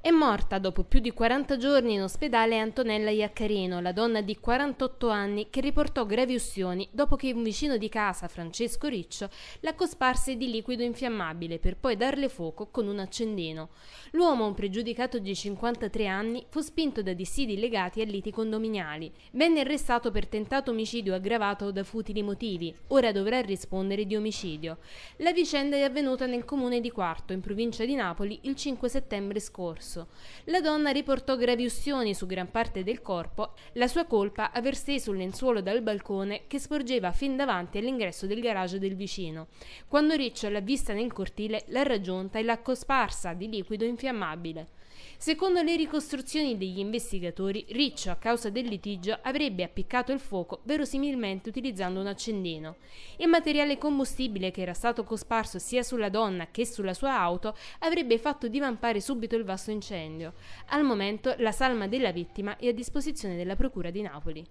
È morta dopo più di 40 giorni in ospedale Antonella Iaccarino, la donna di 48 anni che riportò gravi ustioni dopo che un vicino di casa, Francesco Riccio, la cosparse di liquido infiammabile per poi darle fuoco con un accendino. L'uomo, un pregiudicato di 53 anni, fu spinto da dissidi legati a liti condominiali. Venne arrestato per tentato omicidio aggravato da futili motivi. Ora dovrà rispondere di omicidio. La vicenda è avvenuta nel comune di Quarto, in provincia di Napoli, il 5 settembre scorso morso. La donna riportò gravi ustioni su gran parte del corpo, la sua colpa aver steso un lenzuolo dal balcone che sporgeva fin davanti all'ingresso del garage del vicino. Quando Riccio l'ha vista nel cortile, l'ha raggiunta e l'ha cosparsa di liquido infiammabile. Secondo le ricostruzioni degli investigatori, Riccio, a causa del litigio, avrebbe appiccato il fuoco verosimilmente utilizzando un accendino. Il materiale combustibile che era stato cosparso sia sulla donna che sulla sua auto avrebbe fatto divampare subito il vasto incendio incendio. Al momento la salma della vittima è a disposizione della Procura di Napoli.